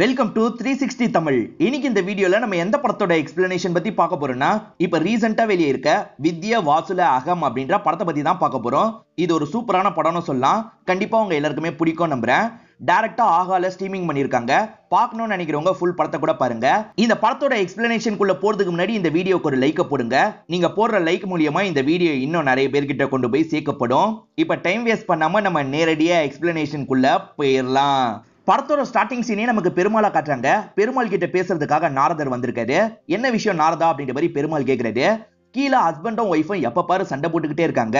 welcome to three sixty Tamil இன்னைக்கு இந்த வீடியோவில் நம்ம எந்த படத்தோட எக்ஸ்பிளனேஷன் பற்றி பார்க்க போறோம்னா இப்போ ரீசெண்டாக வெளியே இருக்க வித்ய வாசுல அகம் அப்படின்ற படத்தை பற்றி தான் பார்க்க போகிறோம் இது ஒரு சூப்பரான படம்னு சொல்லலாம் கண்டிப்பாக உங்கள் எல்லாருக்குமே பிடிக்கும் நம்புகிறேன் டேரக்டாக ஆகால ஸ்ட்ரீமிங் பண்ணிருக்காங்க பார்க்கணும்னு நினைக்கிறவங்க ஃபுல் படத்தை கூட பாருங்க இந்த படத்தோட எக்ஸ்பிளனேஷனுக்குள்ள போகிறதுக்கு முன்னாடி இந்த வீடியோக்கு ஒரு லைக்கை போடுங்க நீங்கள் போடுற லைக் மூலியமா இந்த வீடியோ இன்னும் நிறைய பேர்கிட்ட கொண்டு போய் சேர்க்கப்படும் இப்போ டைம் வேஸ்ட் பண்ணாமல் நம்ம நேரடியாக எக்ஸ்பிளனேஷனுக்குள்ள போயிடலாம் படத்தோட ஸ்டார்டிங் சீனே நமக்கு பெருமாளா காட்டுறாங்க பெருமாள் கிட்ட பேசுறதுக்காக நாரதர் வந்திருக்காரு என்ன விஷயம் நாரதா அப்படின்ற மாதிரி பெருமாள் கேட்கிறாரு கீழே ஹஸ்பண்டும் ஒய்ஃபும் எப்ப பாரு சண்டை போட்டுக்கிட்டே இருக்காங்க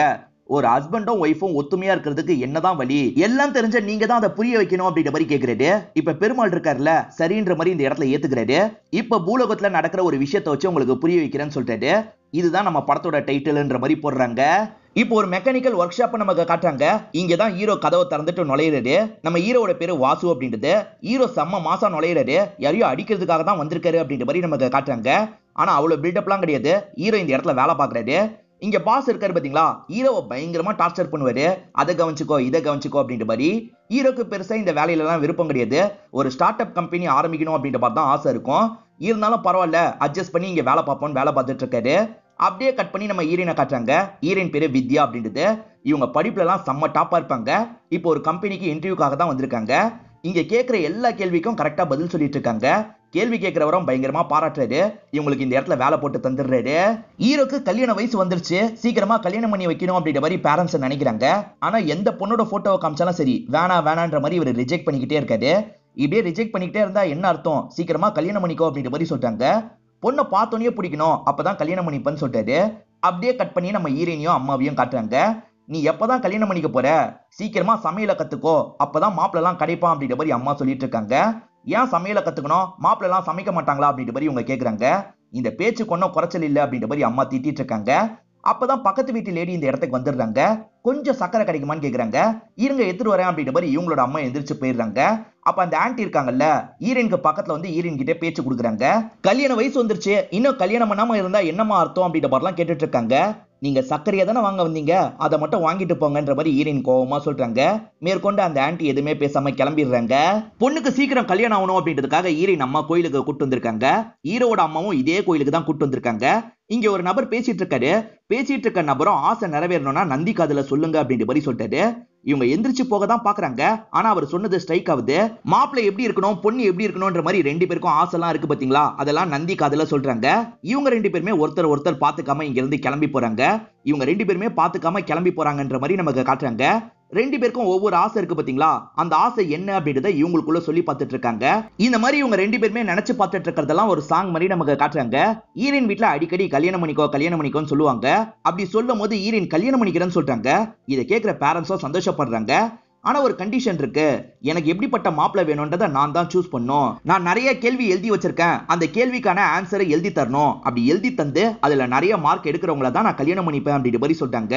ஒரு ஹஸ்பண்டும் ஒய்ஃபும் ஒத்துமையா இருக்கிறதுக்கு என்னதான் வழி எல்லாம் தெரிஞ்ச நீங்க தான் அதை புரிய வைக்கணும் அப்படின்ற மாதிரி கேட்கிறாரு இப்ப பெருமாள் இருக்காருல்ல சரின்ற மாதிரி இந்த இடத்துல ஏத்துக்கிறாரு இப்ப பூலோகத்துல நடக்கிற ஒரு விஷயத்த வச்சு உங்களுக்கு புரிய வைக்கிறேன்னு சொல்றாரு இதுதான் நம்ம படத்தோட டைட்டில்ன்ற மாதிரி போடுறாங்க இப்போ ஒரு மெக்கானிக்கல் ஒர்க் ஷாப் நமக்கு காட்டுறாங்க இங்கதான் தான் ஹீரோ கதவை திறந்துட்டு நுழையிறது நம்ம ஹீரோட பேரு வாசு அப்படின்றது ஹீரோ செம்ம மாசா நுழையிறாரு யாரையும் அடிக்கிறதுக்காக தான் வந்திருக்காரு அப்படின்ற மாதிரி நமக்கு காட்டுறாங்க அவ்வளவு பில்டப் பில்டப்லாம் கிடையாது ஹீரோ இந்த இடத்துல வேலை பாக்குறாரு இங்க பாஸ் இருக்காரு பாத்தீங்களா ஹீரோவை பயங்கரமா டார்ச்சர் பண்ணுவாரு அதை கவனிச்சுக்கோ இதை கவனிச்சுக்கோ அப்படின்ற மாதிரி ஹீரோக்கு பெருசா இந்த வேலையிலலாம் விருப்பம் கிடையாது ஒரு ஸ்டார்ட் அப் கம்பெனி ஆரம்பிக்கணும் அப்படின்ற பார்த்து தான் ஆசை இருக்கும் இருந்தாலும் பரவாயில்ல அட்ஜஸ்ட் பண்ணி இங்க வேலை பார்ப்போம்னு வேலை பார்த்துட்டு இருக்காரு அப்படியே கட் பண்ணி நம்ம ஹீரோயினை காட்டுறாங்க ஹீரோயின் பேரு வித்யா அப்படின்றது இவங்க படிப்புலலாம் செம்ம டாப்பா இருப்பாங்க இப்போ ஒரு கம்பெனிக்கு இன்டர்வியூக்காக தான் வந்திருக்காங்க இங்க கேட்குற எல்லா கேள்விக்கும் கரெக்டா பதில் சொல்லிட்டு இருக்காங்க கேள்வி கேட்கிறவரும் பயங்கரமா பாராட்டுறாரு இவங்களுக்கு இந்த இடத்துல வேலை போட்டு தந்துடுறாரு ஈரோக்கு கல்யாண வயசு வந்துருச்சு சீக்கிரமா கல்யாணம் பண்ணி வைக்கணும் அப்படின்ற மாதிரி பேரண்ட்ஸ் நினைக்கிறாங்க ஆனா எந்த பொண்ணோட போட்டோவை காமிச்சாலும் சரி வேணா வேணான்ற மாதிரி இவர் ரிஜெக்ட் பண்ணிக்கிட்டே இருக்காரு இப்படியே ரிஜெக்ட் பண்ணிக்கிட்டே இருந்தா என்ன அர்த்தம் சீக்கிரமா கல்யாணம் பண்ணிக்கோ அப்படின்ற மாதிரி சொல்றாங்க பொண்ணை பார்த்தோன்னே பிடிக்கணும் அப்பதான் கல்யாணம் பண்ணிப்பேன்னு சொல்றாரு அப்படியே கட் பண்ணி நம்ம ஹீரோனையும் அம்மாவையும் காட்டுறாங்க நீ எப்பதான் கல்யாணம் பண்ணிக்க போற சீக்கிரமா சமையலை கத்துக்கோ அப்பதான் மாப்பிள்ளலாம் கிடைப்பான் அப்படின்ற மாதிரி அம்மா சொல்லிட்டு இருக்காங்க ஏன் சமையலை கத்துக்கணும் மாப்பிள்ளலாம் சமைக்க மாட்டாங்களா அப்படின்ற மாதிரி இவங்க கேட்குறாங்க இந்த பேச்சு கொன்னும் குறைச்சல் இல்லை அப்படின்ற மாதிரி அம்மா திட்டிட்டு இருக்காங்க அப்பதான் பக்கத்து வீட்டு லேடி இந்த இடத்துக்கு வந்துடுறாங்க கொஞ்சம் சக்கரை கிடைக்குமான்னு கேட்குறாங்க இருங்க எடுத்துட்டு வரேன் அப்படின்ற மாதிரி இவங்களோட அம்மா எந்திரிச்சு போயிடுறாங்க அப்ப அந்த ஆன்டி இருக்காங்கல்ல ஈரனுக்கு பக்கத்துல வந்து ஈரன் கிட்ட பேச்சு கொடுக்குறாங்க கல்யாண வயசு வந்துருச்சு இன்னும் கல்யாணம் பண்ணாம இருந்தா என்னமா அர்த்தம் அப்படின்ற மாதிரிலாம் கேட்டுட்டு இருக்காங்க நீங்க சர்க்கரையை தானே வாங்க வந்தீங்க அதை மட்டும் வாங்கிட்டு போங்கன்ற மாதிரி ஈரின் கோபமா சொல்கிறாங்க மேற்கொண்டு அந்த ஆண்டி எதுவுமே பேசாமல் கிளம்பிடுறாங்க பொண்ணுக்கு சீக்கிரம் கல்யாணம் ஆகணும் அப்படின்றதுக்காக ஈரின் அம்மா கோயிலுக்கு கூட்டு வந்திருக்காங்க ஈரோட அம்மாவும் இதே கோயிலுக்கு தான் கூட்டு வந்திருக்காங்க இங்க ஒரு நபர் பேசிட்டு இருக்காரு பேசிட்டு இருக்க நபரும் ஆசை நிறைவேறணும்னா நந்தி காதல சொல்லுங்க அப்படின்ற மாதிரி சொல்லிட்டாரு இவங்க எந்திரிச்சு போக தான் பாக்குறாங்க ஆனா அவர் சொன்னது ஸ்ட்ரைக் ஆகுது மாப்பிள்ளை எப்படி இருக்கணும் பொண்ணு எப்படி இருக்கணும்ன்ற மாதிரி ரெண்டு பேருக்கும் ஆசைலாம் இருக்கு பாத்தீங்களா அதெல்லாம் நந்தி காதல சொல்றாங்க இவங்க ரெண்டு பேருமே ஒருத்தர் ஒருத்தர் பாத்துக்காம இங்க இருந்து கிளம்பி போறாங்க இவங்க ரெண்டு பேருமே பாத்துக்காம கிளம்பி போறாங்கன்ற மாதிரி நமக்கு காட்டுறாங்க ரெண்டு பேருக்கும் ஒவ்வொரு ஆசை இருக்கு பாத்தீங்களா அந்த ஆசை என்ன அப்படின்றத இவங்களுக்குள்ள சொல்லி பார்த்துட்டு இருக்காங்க இந்த மாதிரி இவங்க ரெண்டு பேருமே நினைச்சு பார்த்துட்டு இருக்கிறதெல்லாம் ஒரு சாங் மாதிரி நமக்கு காட்டுறாங்க ஈரின் வீட்டுல அடிக்கடி கல்யாணம் பண்ணிக்கோ கல்யாணம் பண்ணிக்கோன்னு சொல்லுவாங்க அப்படி சொல்லும் போது ஈரின் கல்யாணம் பண்ணிக்கிறேன்னு சொல்றாங்க இதை கேட்கிற பேரண்ட்ஸும் சந்தோஷப்படுறாங்க ஆனா ஒரு கண்டிஷன் இருக்கு எனக்கு எப்படிப்பட்ட மாப்பிள்ள வேணும்ன்றத நான் தான் சூஸ் பண்ணும் நான் நிறைய கேள்வி எழுதி வச்சிருக்கேன் அந்த கேள்விக்கான ஆன்சரை எழுதி தரணும் அப்படி எழுதி தந்து அதுல நிறைய மார்க் எடுக்கிறவங்கள தான் நான் கல்யாணம் பண்ணிப்பேன் அப்படின்னு மாதிரி சொல்றாங்க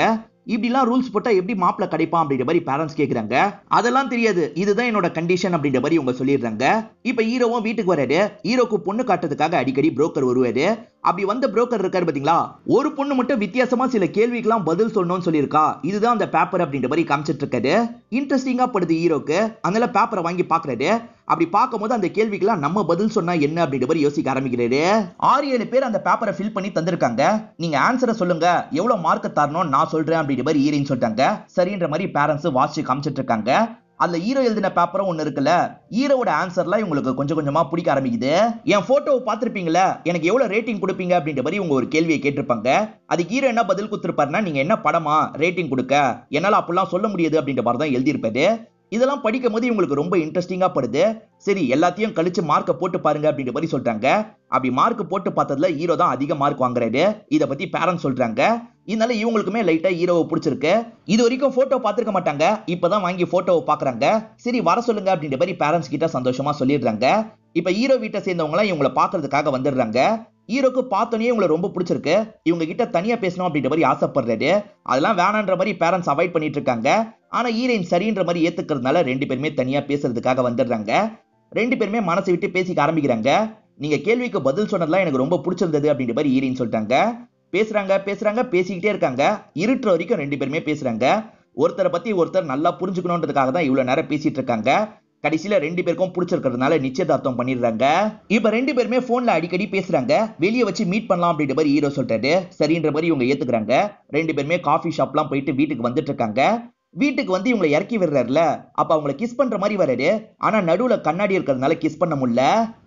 இப்படிலாம் ரூல்ஸ் போட்டால் எப்படி மாப்பிள்ள கிடைப்பான் அப்படின்ற மாதிரி பேரண்ட்ஸ் கேட்குறாங்க அதெல்லாம் தெரியாது இதுதான் என்னோட கண்டிஷன் அப்படின்ற மாதிரி இவங்க சொல்லிடுறாங்க இப்போ ஹீரோவும் வீட்டுக்கு வராரு ஹீரோக்கு பொண்ணு காட்டுறதுக்காக அடிக்கடி புரோக்கர் வருவாரு அப்படி வந்த புரோக்கர் இருக்காரு பார்த்தீங்களா ஒரு பொண்ணு மட்டும் வித்தியாசமா சில கேள்விக்கெல்லாம் பதில் சொல்லணும்னு சொல்லியிருக்கா இதுதான் அந்த பேப்பர் அப்படின்ற மாதிரி காமிச்சிட்டு இருக்காரு இன்ட்ரெஸ்டிங்காக படுது ஹீரோக்கு அதனால பேப்பரை வாங்கி பார்க்குறாரு அப்படி பார்க்கும்போது அந்த கேள்விக்கெல்லாம் நம்ம பதில் சொன்னா என்ன அப்படின்ற மாதிரி யோசிக்க ஆரம்பிக்கிறாரு ஆறு ஏழு பேர் அந்த பேப்பரை ஃபில் பண்ணி தந்திருக்காங்க நீங்க ஆன்சரை சொல்லுங்க எவ்வளவு மார்க் தரணும் நான் சொல்றேன் அப்படின்ற மாதிரி ஈரின்னு சொல்லிட்டாங்க சரின்ற மாதிரி பேரண்ட்ஸ் வாசிச்சு காமிச்சிட்டு இருக்காங்க அந்த ஹீரோ எழுதின பேப்பரும் ஒன்று இருக்குல்ல ஹீரோட ஆன்சர்லாம் இவங்களுக்கு கொஞ்சம் கொஞ்சமா பிடிக்க ஆரம்பிக்குது என் போட்டோவை பார்த்துருப்பீங்களா எனக்கு எவ்வளவு ரேட்டிங் கொடுப்பீங்க அப்படின்ற மாதிரி இவங்க ஒரு கேள்வியை கேட்டிருப்பாங்க அதுக்கு ஹீரோ என்ன பதில் கொடுத்துருப்பாருன்னா நீங்க என்ன படமா ரேட்டிங் கொடுக்க என்னால் அப்படிலாம் சொல்ல முடியாது அப்படின்ற மாதிரி தான் எழுதியிருப்பாரு இதெல்லாம் படிக்கும் போது இவங்களுக்கு ரொம்ப இன்ட்ரெஸ்டிங்காக படுது சரி எல்லாத்தையும் கழிச்சு மார்க்கை போட்டு பாருங்க அப்படின்ற மாதிரி சொல்றாங்க அப்படி மார்க் போட்டு பார்த்ததுல ஹீரோ தான் அதிக மார்க் வாங்குறாரு இதை பத்தி பேரண்ட்ஸ் சொல்றாங்க இதனால இவங்களுக்குமே லைட்டா ஹீரோவை பிடிச்சிருக்கு இது வரைக்கும் போட்டோ பார்த்துருக்க மாட்டாங்க இப்பதான் வாங்கி போட்டோவை பாக்குறாங்க சரி வர சொல்லுங்க அப்படின்ற மாதிரி பேரண்ட்ஸ் கிட்ட சந்தோஷமா சொல்லிடுறாங்க இப்ப ஹீரோ வீட்டை சேர்ந்தவங்க எல்லாம் இவங்களை பாக்குறதுக்காக வந்துடுறாங்க ஹீரோக்கு பார்த்தோன்னே உங்களை ரொம்ப பிடிச்சிருக்கு இவங்க கிட்ட தனியா பேசணும் அப்படின்ற மாதிரி ஆசைப்படுறது அதெல்லாம் வேணான்ற மாதிரி பேரண்ட்ஸ் அவாய்ட் பண்ணிட்டு இருக்காங்க ஆனா ஹீரோயின் சரின்ற மாதிரி ஏத்துக்கிறதுனால ரெண்டு பேருமே தனியா பேசுறதுக்காக வந்துடுறாங்க ரெண்டு பேருமே மனசை விட்டு பேசிக்க ஆரம்பிக்கிறாங்க நீங்க கேள்விக்கு பதில் சொன்னதெல்லாம் எனக்கு ரொம்ப பிடிச்சிருந்தது அப்படின்ற மாதிரி ஹீரோயின் சொல்லிட்டாங்க பேசுறாங்க பேசுறாங்க பேசிக்கிட்டே இருக்காங்க இருட்டுற வரைக்கும் ரெண்டு பேருமே பேசுறாங்க ஒருத்தரை பத்தி ஒருத்தர் நல்லா புரிஞ்சுக்கணுன்றதுக்காக தான் இவ்வளவு நேரம் பேசிட்டு இருக்காங்க கடைசியில ரெண்டு பேருக்கும் பிடிச்சிருக்கிறதுனால நிச்சயதார்த்தம் பண்ணிடுறாங்க இப்ப ரெண்டு பேருமே போன்ல அடிக்கடி பேசுறாங்க வெளியே வச்சு மீட் பண்ணலாம் அப்படின்ற மாதிரி ஹீரோ சொல்றாரு சரின்ற மாதிரி இவங்க ஏத்துக்கிறாங்க ரெண்டு பேருமே காஃபி ஷாப்லாம் போயிட்டு வீட்டுக்கு வந்துட்டு இருக்காங்க வீட்டுக்கு வந்து இவங்களை இறக்கி விடுறாருல அப்ப அவங்களை கிஸ் பண்ற மாதிரி வர்றாரு ஆனா நடுவுல கண்ணாடி இருக்கிறதுனால கிஸ் பண்ண முடியல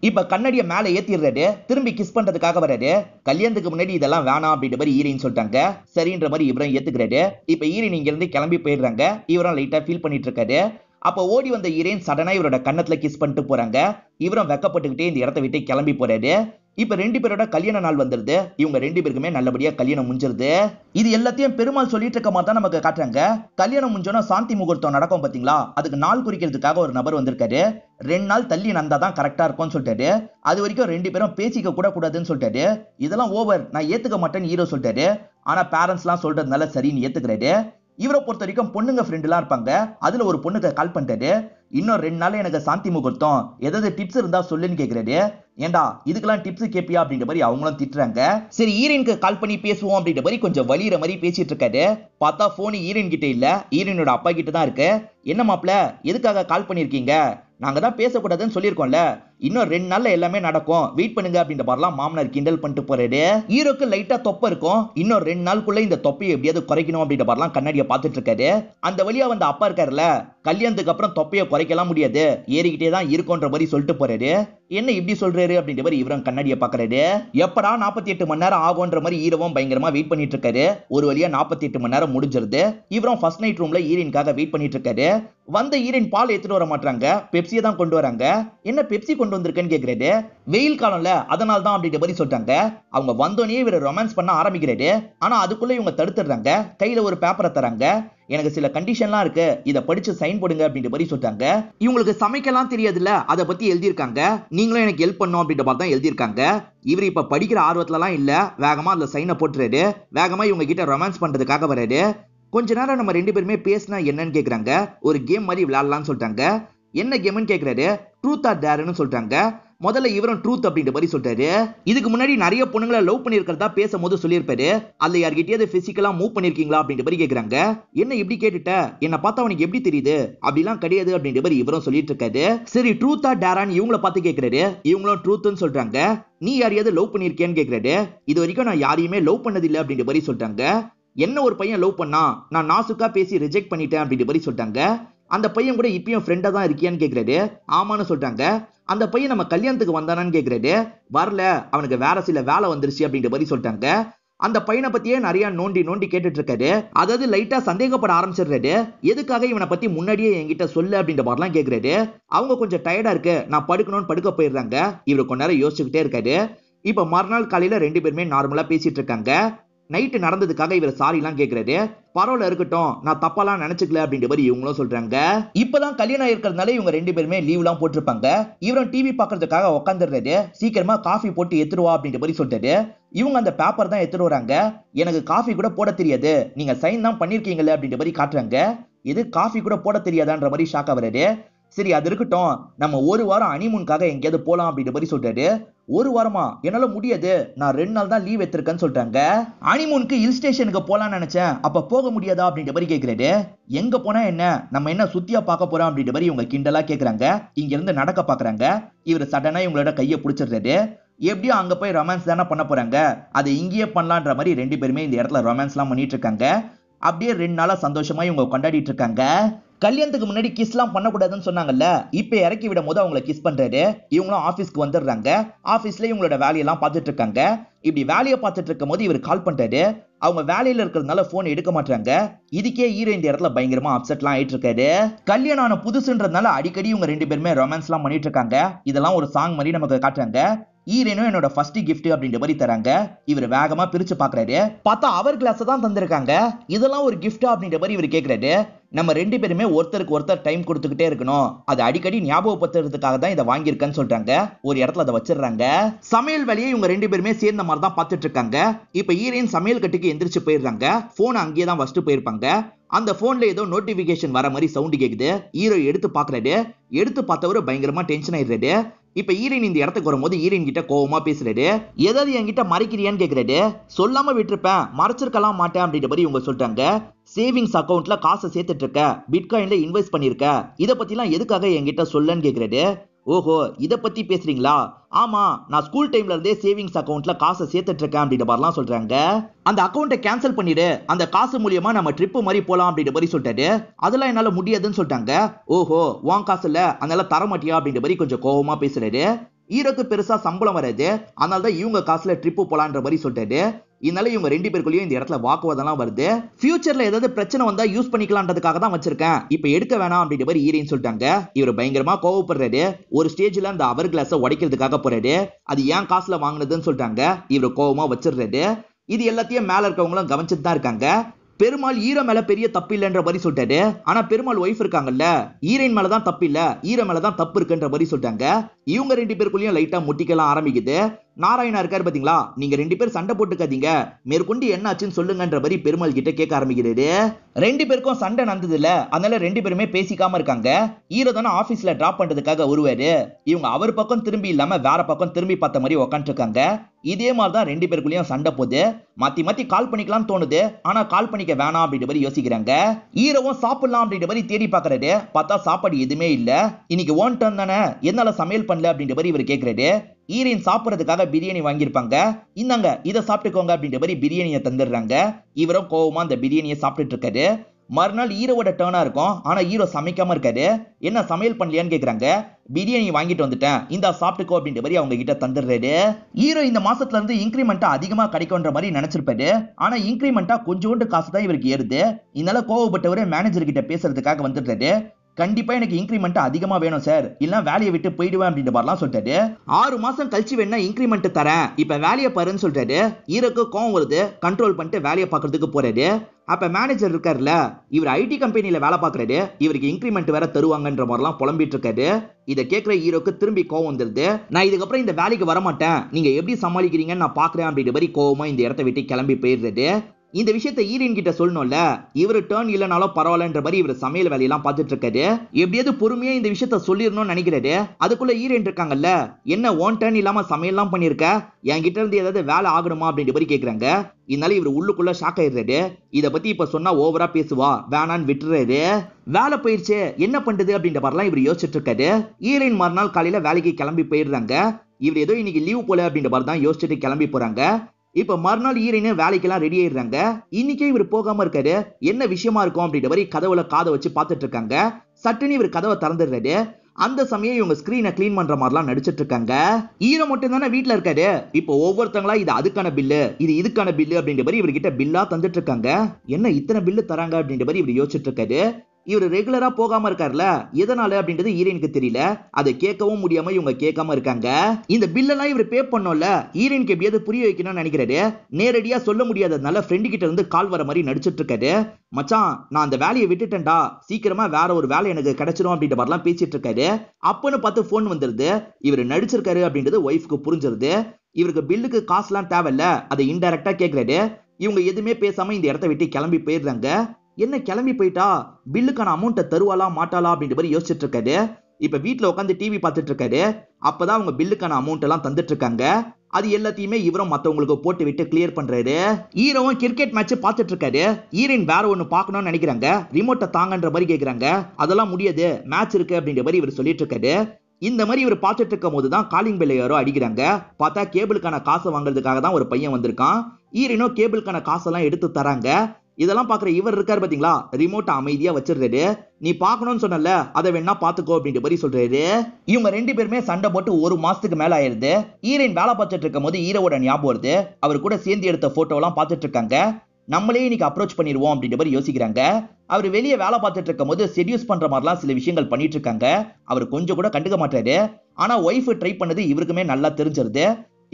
இப்ப கண்ணாடிய மேல ஏத்திடுறாரு திரும்பி கிஸ் பண்றதுக்காக வர்றாரு கல்யாணத்துக்கு முன்னாடி இதெல்லாம் வேணாம் அப்படின்ற மாதிரி ஈரின்னு சொல்லிட்டாங்க சரின்ற மாதிரி இவரும் ஏத்துக்கிறாரு இப்ப ஈரின் இங்க இருந்து கிளம்பி போயிடுறாங்க இவரும் லைட்டா ஃபீல் பண்ணிட்டு இருக்காரு அப்போ ஓடி வந்த ஹீரோயின் சடனா இவரோட கன்னத்துல கிஸ் பண்ணிட்டு போறாங்க இவரும் வெக்கப்பட்டுக்கிட்டே இந்த இடத்த விட்டு கிளம்பி போறாரு இப்ப ரெண்டு பேரோட கல்யாண நாள் வந்துருது இவங்க ரெண்டு பேருக்குமே நல்லபடியா கல்யாணம் முடிஞ்சிருது இது எல்லாத்தையும் பெருமாள் சொல்லிட்டு இருக்க மாதிரி தான் நமக்கு காட்டுறாங்க கல்யாணம் முடிஞ்சோன்னா சாந்தி முகூர்த்தம் நடக்கும் பாத்தீங்களா அதுக்கு நாள் குறிக்கிறதுக்காக ஒரு நபர் வந்திருக்காரு ரெண்டு நாள் தள்ளி நந்தா தான் கரெக்டா இருக்கும்னு சொல்லிட்டாரு அது வரைக்கும் ரெண்டு பேரும் பேசிக்க கூட கூடாதுன்னு சொல்லிட்டாரு இதெல்லாம் ஓவர் நான் ஏத்துக்க மாட்டேன்னு ஹீரோ சொல்லிட்டாரு ஆனா எல்லாம் சொல்றதுனால சரின்னு ஏத்துக்கிறாரு இவரை பொறுத்த வரைக்கும் பொண்ணுங்க ஃப்ரெண்டுலாம் இருப்பாங்க அதுல ஒரு பொண்ணுக்கு கால் பண்ணிட்டாரு இன்னும் ரெண்டு நாள் எனக்கு சாந்தி முகூர்த்தம் எதாவது டிப்ஸ் இருந்தா சொல்லுன்னு கேக்குறாரு ஏண்டா இதுக்கெல்லாம் டிப்ஸ் கேப்பியா அப்படின்ற மாதிரி அவங்களும் திட்டுறாங்க சரி ஈரனுக்கு கால் பண்ணி பேசுவோம் அப்படின்ற மாதிரி கொஞ்சம் வலியுற மாதிரி பேசிட்டு இருக்காரு பார்த்தா போன் ஈரன் கிட்ட இல்ல ஈரனோட அப்பா கிட்ட தான் இருக்கு என்ன மாப்பிள்ள எதுக்காக கால் பண்ணிருக்கீங்க நாங்க தான் பேசக்கூடாதுன்னு சொல்லியிருக்கோம்ல இன்னும் ரெண்டு நாள்ல எல்லாமே நடக்கும் வெயிட் பண்ணுங்க அப்படின்ற மாதிரிலாம் மாமனார் கிண்டல் பண்ணிட்டு போறாரு ஹீரோக்கு லைட்டா தொப்ப இருக்கும் இன்னும் ரெண்டு நாளுக்குள்ள இந்த தொப்பையை எப்படியாவது குறைக்கணும் அப்படின்ற மாதிரிலாம் கண்ணாடியை பார்த்துட்டு இருக்காரு அந்த வழியா வந்த அப்பா இருக்காருல்ல கல்யாணத்துக்கு அப்புறம் தொப்பையை குறைக்கலாம் முடியாது ஏறிக்கிட்டே தான் இருக்கும்ன்ற மாதிரி சொல்லிட்டு போறாரு என்ன இப்படி சொல்றாரு அப்படின்ற மாதிரி இவரும் கண்ணாடியை பாக்குறாரு எப்படா நாற்பத்தி எட்டு மணி நேரம் ஆகும்ன்ற மாதிரி ஈரவும் பயங்கரமா வெயிட் பண்ணிட்டு இருக்காரு ஒரு வழியா நாற்பத்தி எட்டு மணி நேரம் முடிஞ்சிருது இவரும் ஃபர்ஸ்ட் நைட் ரூம்ல ஈரின்காக வெயிட் பண்ணிட்டு இருக்காரு வந்த ஈரின் பால் எடுத்துட்டு வர மாட்டாங்க பெப்சியை தான் கொண்டு வராங்க என்ன பெப்சி கொண்டு கொண்டு வந்திருக்கேன்னு கேட்கிறாரு வெயில் காலம்ல அதனால தான் அப்படின்ற மாதிரி சொல்றாங்க அவங்க வந்தோடனே இவர் ரொமான்ஸ் பண்ண ஆரம்பிக்கிறாரு ஆனா அதுக்குள்ள இவங்க தடுத்துடுறாங்க கையில ஒரு பேப்பரை தராங்க எனக்கு சில கண்டிஷன்லாம் இருக்கு இதை படிச்சு சைன் போடுங்க அப்படின்ற மாதிரி சொல்லிட்டாங்க இவங்களுக்கு சமைக்கலாம் தெரியாது இல்ல அதை பத்தி எழுதியிருக்காங்க நீங்களும் எனக்கு ஹெல்ப் பண்ணும் அப்படின்ற மாதிரி தான் எழுதியிருக்காங்க இவர் இப்ப படிக்கிற ஆர்வத்துலலாம் இல்ல வேகமா அதுல சைனை போட்டுறாரு வேகமா இவங்க கிட்ட ரொமான்ஸ் பண்றதுக்காக வராது கொஞ்ச நேரம் நம்ம ரெண்டு பேருமே பேசினா என்னன்னு கேக்குறாங்க ஒரு கேம் மாதிரி விளையாடலாம்னு சொல்லிட்டாங்க என்ன கேம்னு கேட்கிறாரு ட்ரூத் ஆர் டேர்னு சொல்றாங்க முதல்ல இவரும் ட்ரூத் அப்படின்ற மாதிரி சொல்றாரு இதுக்கு முன்னாடி நிறைய பொண்ணுங்களை லவ் பண்ணிருக்கிறதா பேசும்போது சொல்லியிருப்பாரு அதுல யார்கிட்டயாவது பிசிக்கலா மூவ் பண்ணிருக்கீங்களா அப்படின்ற மாதிரி கேக்குறாங்க என்ன இப்படி கேட்டுட்ட என்ன பார்த்தா உனக்கு எப்படி தெரியுது அப்படிலாம் கிடையாது அப்படின்ற மாதிரி இவரும் சொல்லிட்டு இருக்காரு சரி ட்ரூத்தா டேரான்னு இவங்கள பார்த்து கேக்குறாரு இவங்களும் ட்ரூத்னு சொல்றாங்க நீ யாரையாவது லவ் பண்ணிருக்கியான்னு கேக்குறாரு இது வரைக்கும் நான் யாரையுமே லவ் பண்ணதில்லை அப்படின்ற மாதிரி சொல்றாங்க என்ன ஒரு பையன் லவ் பண்ணா நான் நாசுக்கா பேசி ரிஜெக்ட் பண்ணிட்டேன் அப்படின்ற மாதிரி சொல்லிட்டாங்க அந்த பையன் கூட இப்பயும் ஃப்ரெண்டாக தான் இருக்கியான்னு கேட்குறது ஆமான்னு சொல்கிறாங்க அந்த பையன் நம்ம கல்யாணத்துக்கு வந்தானான்னு கேட்குறது வரல அவனுக்கு வேற சில வேலை வந்துருச்சு அப்படின்ற மாதிரி சொல்லிட்டாங்க அந்த பையனை பத்தியே நிறைய நோண்டி நோண்டி கேட்டுட்டு இருக்காரு அதாவது லைட்டா சந்தேகப்பட ஆரம்பிச்சிடுறாரு எதுக்காக இவனை பத்தி முன்னாடியே என்கிட்ட சொல்லு அப்படின்ற மாதிரிலாம் கேட்கறாரு அவங்க கொஞ்சம் டயர்டா இருக்கு நான் படுக்கணும்னு படுக்க போயிடுறாங்க இவரு கொஞ்ச நேரம் யோசிச்சுக்கிட்டே இருக்காரு இப்ப மறுநாள் காலையில ரெண்டு பேருமே நார்மலா பேசிட்டு இருக்காங்க நைட்டு நடந்ததுக்காக இவர் எல்லாம் கேட்கறது பரவாயில்ல இருக்கட்டும் நான் தப்பாலாம் நினைச்சுக்கல அப்படின்ற மாதிரி இவங்களும் சொல்றாங்க இப்பதான் கல்யாணம் இருக்கிறதுனால இவங்க ரெண்டு பேருமே லீவ் எல்லாம் போட்டிருப்பாங்க இவரும் டிவி பாக்குறதுக்காக உட்காந்துடுறாரு சீக்கிரமா காஃபி போட்டு எத்துருவா அப்படின்ற மாதிரி சொல்றது இவங்க அந்த பேப்பர் தான் எத்துட்டு வராங்க எனக்கு காஃபி கூட போட தெரியாது நீங்க சைன் தான் பண்ணிருக்கீங்களே அப்படின்ற மாதிரி காட்டுறாங்க இது காஃபி கூட போட தெரியாதான்ற மாதிரி ஷாக் ஆகுறாரு சரி அது இருக்கட்டும் நம்ம ஒரு வாரம் அனிமூனுக்காக எங்கேயாவது போகலாம் அப்படின்ற மாதிரி சொல்றாரு ஒரு வாரமா என்னால முடியாது நான் ரெண்டு நாள் தான் லீவ் எடுத்திருக்கேன்னு சொல்றாங்க அனிமூனுக்கு ஹில் ஸ்டேஷனுக்கு போகலான்னு நினைச்சேன் அப்ப போக முடியாதா அப்படின்ற மாதிரி கேட்குறாரு எங்க போனா என்ன நம்ம என்ன சுத்தியா பார்க்க போறோம் அப்படின்ற மாதிரி இவங்க கிண்டலா கேக்குறாங்க இங்க இருந்து நடக்க பாக்குறாங்க இவர் சடனா இவங்களோட கையை பிடிச்சிடுறாரு எப்படியோ அங்க போய் ரொமான்ஸ் தானே பண்ண போறாங்க அதை இங்கேயே பண்ணலான்ற மாதிரி ரெண்டு பேருமே இந்த இடத்துல ரொமான்ஸ்லாம் பண்ணிட்டு இருக்காங்க அப்படியே ரெண்டு நாளா சந்தோஷமா இவங்க கொண்டாடிட்டு இருக்காங்க கல்யாணத்துக்கு முன்னாடி கிஸ்லாம் பண்ணக்கூடாதுன்னு சொன்னாங்கல்ல இப்போ இறக்கி விடும் போது அவங்கள கிஸ் பண்றாரு இவங்களும் ஆஃபீஸ்க்கு வந்துடுறாங்க ஆபீஸ்ல இவங்களோட வேலையெல்லாம் பார்த்துட்டு இருக்காங்க இப்படி வேலையை பார்த்துட்டு இருக்கும் போது இவர் கால் பண்றாரு அவங்க வேலையில இருக்கிறதுனால போன் எடுக்க மாட்டாங்க இதுக்கே ஹீரோ இந்த இடத்துல பயங்கரமா அப்செட்லாம் ஆயிட்டு இருக்காரு கல்யாணம் ஆன புதுசுன்றதுனால அடிக்கடி இவங்க ரெண்டு பேருமே ரொமான்ஸ்லாம் பண்ணிட்டு இருக்காங்க இதெல்லாம் ஒரு சாங் மாதிரி நமக்கு காட்டுறாங்க ஈரேனும் என்னோட ஃபர்ஸ்ட் கிஃப்ட் அப்படின்ற மாதிரி தராங்க இவர் வேகமா பிரிச்சு பாக்குறாரு பார்த்தா அவர் கிளாஸ் தான் தந்திருக்காங்க இதெல்லாம் ஒரு கிஃப்டா அப்படின்ற மாதிரி இவர் கேட்கிறாரு நம்ம ரெண்டு பேருமே ஒருத்தருக்கு ஒருத்தர் டைம் கொடுத்துக்கிட்டே இருக்கணும் அது அடிக்கடி ஞாபகப்படுத்துறதுக்காக தான் இதை வாங்கியிருக்கேன்னு சொல்றாங்க ஒரு இடத்துல அதை வச்சிடுறாங்க சமையல் வேலையை இவங்க ரெண்டு பேருமே சேர்ந்த மாதிரி தான் பார்த்துட்டு இருக்காங்க இப்ப ஈரேன் சமையல் கட்டுக்கு எந்திரிச்சு போயிருந்தாங்க போன் அங்கேயே தான் வச்சுட்டு போயிருப்பாங்க அந்த போன்ல ஏதோ நோட்டிபிகேஷன் வர மாதிரி சவுண்டு கேக்குது ஹீரோ எடுத்து பாக்குறாரு எடுத்து பார்த்தவரு பயங்கரமா டென்ஷன் ஆயிடுறாரு இப்ப ஈரன் இந்த இடத்துக்கு வரும்போது ஈரன் கிட்ட கோவமா பேசுறாரு எதாவது என்கிட்ட மறைக்கிறியான்னு கேக்குறாரு சொல்லாம விட்டுருப்பேன் மறைச்சிருக்கலாம் மாட்டேன் அப்படின்ற மாதிரி இவங்க சொல்லிட்டாங்க சேவிங்ஸ் அக்கௌண்ட்ல காசை சேர்த்துட்டு இருக்க பிட்காயின்ல இன்வெஸ்ட் பண்ணிருக்க இதை பத்திலாம் எதுக்காக என்கிட்ட சொல்லன்னு கேக்குறாரு ஓஹோ இதை பற்றி பேசுகிறீங்களா ஆமாம் நான் ஸ்கூல் டைம்ல இருந்தே சேவிங்ஸ் அக்கௌண்ட்ல காசை சேர்த்துட்டு இருக்கேன் அப்படின்ற மாதிரிலாம் சொல்கிறாங்க அந்த அக்கௌண்ட்டை கேன்சல் பண்ணிடு அந்த காசு மூலியமா நம்ம ட்ரிப்பு மாதிரி போகலாம் அப்படின்ற மாதிரி சொல்லிட்டாரு அதெல்லாம் என்னால் முடியாதுன்னு சொல்லிட்டாங்க ஓஹோ உன் காசு இல்லை அதனால தர மாட்டியா அப்படின்ற மாதிரி கொஞ்சம் கோபமா பேசுறாரு ஈரோக்கு பெருசா சம்பளம் வராது அதனால தான் இவங்க காசுல ட்ரிப்பு போலான்ற மாதிரி சொல்லிட்டாரு இதனால இவங்க ரெண்டு பேருக்குள்ளேயும் இந்த இடத்துல வாக்குவாதம்லாம் வருது ஃபியூச்சர்ல ஏதாவது பிரச்சனை வந்தா யூஸ் பண்ணிக்கலாம்ன்றதுக்காக தான் வச்சிருக்கேன் இப்போ எடுக்க வேணாம் அப்படின்ற மாதிரி ஈரேன்னு சொல்லிட்டாங்க இவர் பயங்கரமா கோவப்படுறாரு ஒரு ஸ்டேஜ்ல அந்த அவர் கிளாஸை உடைக்கிறதுக்காக போறாரு அது ஏன் காசுல வாங்கினதுன்னு சொல்லிட்டாங்க இவர் கோவமா வச்சிடுறாரு இது எல்லாத்தையும் மேல இருக்கவங்களும் கவனிச்சுட்டு தான் இருக்காங்க பெருமாள் ஈர மேல பெரிய தப்பு இல்லைன்ற மாதிரி சொல்லிட்டாரு ஆனா பெருமாள் ஒய்ஃப் இருக்காங்கல்ல ஈரைன் மேலதான் தப்பு இல்ல ஈர மேலதான் தப்பு இருக்குன்ற மாதிரி சொல்லிட்டாங்க இவங்க ரெண்டு பேருக்குள்ளயும் லைட்டா முட்டிக்கலாம் ஆரம்பிக்குது நாராயணா இருக்காரு பாத்தீங்களா நீங்க ரெண்டு பேரும் சண்டை போட்டுக்காதீங்க மேற்கொண்டு என்னாச்சுன்னு சொல்லுங்கன்ற மாதிரி பெருமாள் கிட்ட கேட்க ஆரம்பிக்கிறாரு ரெண்டு பேருக்கும் சண்டை நடந்தது இல்ல அதனால ரெண்டு பேருமே பேசிக்காம இருக்காங்க ஹீரோ தானே ஆபீஸ்ல டிராப் பண்றதுக்காக வருவாரு இவங்க அவர் பக்கம் திரும்பி இல்லாம வேற பக்கம் திரும்பி பார்த்த மாதிரி உக்காந்துருக்காங்க இதே மாதிரி தான் ரெண்டு பேருக்குள்ளேயும் சண்டை போகுது மாத்தி மாத்தி கால் பண்ணிக்கலாம் தோணுது ஆனா கால் பண்ணிக்க வேணாம் அப்படின்ற மாதிரி யோசிக்கிறாங்க ஈரவும் சாப்பிடலாம் அப்படின்ற மாதிரி தேடி பாக்குறாரு பார்த்தா சாப்பாடு எதுவுமே இல்ல இன்னைக்கு ஓன் டர்ன் தானே என்னால சமையல் பண்ணல அப்படின்ற மாதிரி இவர் கேட்கிறாரு ஈரின் சாப்பிட்றதுக்காக பிரியாணி வாங்கியிருப்பாங்க இந்தாங்க இதை சாப்பிட்டுக்கோங்க அப்படின்ற மாதிரி பிரியாணியை தந்துடுறாங்க இவரும் கோவமா அந்த பிரியாணியை சாப்பிட்டுட்டு இருக்காரு மறுநாள் ஹீரோவோட டேர்னா இருக்கும் ஆனா ஹீரோ சமைக்காம இருக்காரு என்ன சமையல் பண்ணலையான்னு கேக்குறாங்க பிரியாணி வாங்கிட்டு வந்துட்டேன் இந்த சாப்பிட்டுக்கோ அப்படின்ற மாதிரி அவங்க கிட்ட தந்துடுறாரு ஹீரோ இந்த மாசத்துல இருந்து இன்க்ரிமெண்ட்டா அதிகமா கிடைக்கும்ன்ற மாதிரி நினைச்சிருப்பாரு ஆனா இன்க்ரிமெண்ட்டா கொஞ்சோண்டு காசு தான் இவருக்கு ஏறுது இதனால கோவப்பட்டவரு மேனேஜர் கிட்ட பேசுறதுக்காக வந்துடுறாரு கண்டிப்பாக எனக்கு இன்க்ரிமெண்ட் அதிகமாக வேணும் சார் இல்லை வேலையை விட்டு போயிடுவேன் அப்படின்ற மாதிரிலாம் சொல்லிட்டாரு ஆறு மாதம் கழிச்சு வேணா இன்க்ரிமெண்ட் தரேன் இப்போ வேலையை பாருன்னு சொல்லிட்டாரு ஈரக்கு கோவம் வருது கண்ட்ரோல் பண்ணிட்டு வேலையை பார்க்கறதுக்கு போறாரு அப்போ மேனேஜர் இருக்கார்ல இவர் ஐடி கம்பெனியில் வேலை பார்க்குறாரு இவருக்கு இன்க்ரிமெண்ட் வேற தருவாங்கன்ற மாதிரிலாம் புலம்பிட்டு இருக்காரு இதை கேட்குற ஹீரோக்கு திரும்பி கோவம் வந்துருது நான் இதுக்கப்புறம் இந்த வேலைக்கு வரமாட்டேன் நீங்கள் எப்படி சமாளிக்கிறீங்கன்னு நான் பார்க்குறேன் அப்படின்ற மாதிரி கோவமாக இந்த இடத்த விட்டு கிளம்பி போயிடுறது இந்த விஷயத்த ஈரின் கிட்ட சொல்லணும்ல இவர் டேர்ன் இல்லைனாலும் பரவாயில்லன்ற மாதிரி இவர் சமையல் வேலையெல்லாம் பார்த்துட்டு இருக்காரு எப்படியாவது பொறுமையா இந்த விஷயத்த சொல்லிடணும்னு நினைக்கிறாரு அதுக்குள்ள ஈரன் இருக்காங்கல்ல என்ன ஓன் டேர்ன் இல்லாம சமையல்லாம் பண்ணியிருக்க கிட்ட இருந்து ஏதாவது வேலை ஆகணுமா அப்படின்ற மாதிரி கேட்குறாங்க இதனால இவர் உள்ளுக்குள்ள ஷாக் ஆயிடுறாரு இதை பத்தி இப்ப சொன்னா ஓவரா பேசுவா வேணான்னு விட்டுறாரு வேலை போயிடுச்சு என்ன பண்றது அப்படின்ற மாதிரிலாம் இவர் யோசிச்சுட்டு இருக்காரு ஈரன் மறுநாள் காலையில வேலைக்கு கிளம்பி போயிடுறாங்க இவர் ஏதோ இன்னைக்கு லீவ் போல அப்படின்ற மாதிரி தான் யோசிச்சுட்டு கிளம்பி போறாங்க இப்ப மறுநாள் ஈரனு வேலைக்கெல்லாம் ரெடி ஆயிடுறாங்க இன்னைக்கே இவர் போகாம இருக்காரு என்ன விஷயமா இருக்கும் அப்படின்ற மாதிரி கதவுல காதை வச்சு பார்த்துட்டு இருக்காங்க சட்டுன்னு இவர் கதவை திறந்துடுறாரு அந்த சமயம் இவங்க ஸ்கிரீனை கிளீன் பண்ற மாதிரிலாம் நடிச்சிட்டு இருக்காங்க ஈரம் மட்டும் தானே வீட்டுல இருக்காரு இப்போ ஒவ்வொருத்தங்களா இது அதுக்கான பில்லு இது இதுக்கான பில்லு அப்படின்ற மாதிரி இவர்கிட்ட பில்லா தந்துட்டு இருக்காங்க என்ன இத்தனை பில்லு தராங்க அப்படின்ற மாதிரி இவர் யோசிச்சுட்டு இருக்காரு இவர் ரெகுலரா போகாம இருக்கார்ல எதனால அப்படின்றது ஈரனுக்கு தெரியல அதை கேட்கவும் முடியாம இவங்க கேட்காம இருக்காங்க இந்த பில்லெல்லாம் இவர் பே பண்ணோம்ல ஈரனுக்கு எப்படியாவது புரிய வைக்கணும்னு நினைக்கிறாரு நேரடியா சொல்ல முடியாததுனால ஃப்ரெண்டு கிட்ட இருந்து கால் வர மாதிரி நடிச்சிட்டு இருக்காரு மச்சான் நான் அந்த வேலையை விட்டுட்டேன்டா சீக்கிரமா வேற ஒரு வேலை எனக்கு கிடைச்சிடும் அப்படின்ற மாதிரிலாம் பேசிட்டு இருக்காரு அப்பன்னு பார்த்து போன் வந்துருது இவர் நடிச்சிருக்காரு அப்படின்றது ஒய்ஃப்க்கு புரிஞ்சிருது இவருக்கு பில்லுக்கு காசுலாம் தேவையில்ல அதை இன்டெரக்டா கேட்கிறாரு இவங்க எதுவுமே பேசாம இந்த இடத்த விட்டு கிளம்பி போயிடுறாங்க என்ன கிளம்பி போயிட்டா பில்லுக்கான அமௌண்ட்டை தருவாளா மாட்டாளா அப்படின்ற மாதிரி யோசிச்சுட்டு இருக்காரு இப்ப வீட்டுல உட்காந்து டிவி பார்த்துட்டு இருக்காரு அப்பதான் அவங்க பில்லுக்கான அமௌண்ட் எல்லாம் தந்துட்டு இருக்காங்க அது எல்லாத்தையுமே இவரும் மற்றவங்களுக்கு போட்டு விட்டு கிளியர் பண்றாரு ஹீரோவும் கிரிக்கெட் மேட்ச் பார்த்துட்டு இருக்காரு ஹீரோயின் வேற ஒன்னு பார்க்கணும்னு நினைக்கிறாங்க ரிமோட்டை தாங்கன்ற மாதிரி கேட்குறாங்க அதெல்லாம் முடியாது மேட்ச் இருக்கு அப்படின்ற மாதிரி இவர் சொல்லிட்டு இருக்காரு இந்த மாதிரி இவர் பார்த்துட்டு இருக்கும் போது தான் காலிங் பெல்ல யாரோ அடிக்கிறாங்க பார்த்தா கேபிளுக்கான காசை வாங்குறதுக்காக தான் ஒரு பையன் வந்திருக்கான் ஈரினோ கேபிளுக்கான காசெல்லாம் எடுத்து தராங்க இதெல்லாம் பாக்குற இவர் இருக்காரு பாத்தீங்களா ரிமோட் அமைதியா வச்சிருக்காரு நீ பாக்கணும்னு சொன்னல அதை வேணா பாத்துக்கோ அப்படின்ற மாதிரி சொல்றாரு இவங்க ரெண்டு பேருமே சண்டை போட்டு ஒரு மாசத்துக்கு மேல ஆயிருது ஈரன் வேலை பார்த்துட்டு இருக்கும் போது ஈரோட ஞாபகம் வருது அவர் கூட சேர்ந்து எடுத்த போட்டோ எல்லாம் பாத்துட்டு இருக்காங்க நம்மளே இன்னைக்கு அப்ரோச் பண்ணிடுவோம் அப்படின்ற மாதிரி யோசிக்கிறாங்க அவர் வெளியே வேலை பார்த்துட்டு இருக்கும் போது செடியூஸ் பண்ற மாதிரிலாம் சில விஷயங்கள் பண்ணிட்டு இருக்காங்க அவர் கொஞ்சம் கூட கண்டுக்க மாட்டாரு ஆனா ஒய்ஃப் ட்ரை பண்ணது இவருக்குமே நல்லா தெரிஞ்சிருது